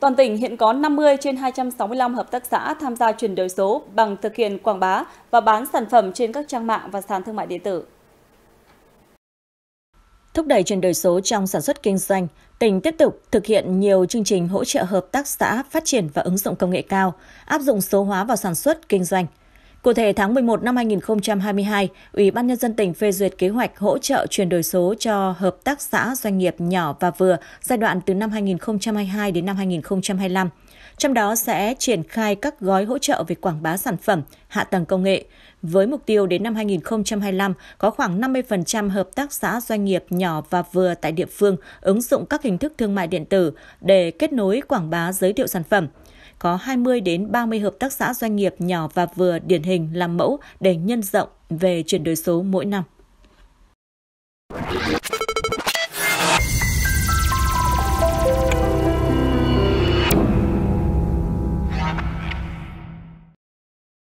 Toàn tỉnh hiện có 50 trên 265 hợp tác xã tham gia chuyển đổi số bằng thực hiện quảng bá và bán sản phẩm trên các trang mạng và sàn thương mại điện tử. Thúc đẩy chuyển đổi số trong sản xuất kinh doanh, tỉnh tiếp tục thực hiện nhiều chương trình hỗ trợ hợp tác xã phát triển và ứng dụng công nghệ cao, áp dụng số hóa vào sản xuất kinh doanh – Cụ thể, tháng 11 năm 2022, Ủy ban Nhân dân tỉnh phê duyệt kế hoạch hỗ trợ chuyển đổi số cho hợp tác xã doanh nghiệp nhỏ và vừa giai đoạn từ năm 2022 đến năm 2025. Trong đó sẽ triển khai các gói hỗ trợ về quảng bá sản phẩm, hạ tầng công nghệ. Với mục tiêu đến năm 2025, có khoảng 50% hợp tác xã doanh nghiệp nhỏ và vừa tại địa phương ứng dụng các hình thức thương mại điện tử để kết nối quảng bá giới thiệu sản phẩm – có 20 đến 30 hợp tác xã doanh nghiệp nhỏ và vừa điển hình làm mẫu để nhân rộng về chuyển đổi số mỗi năm.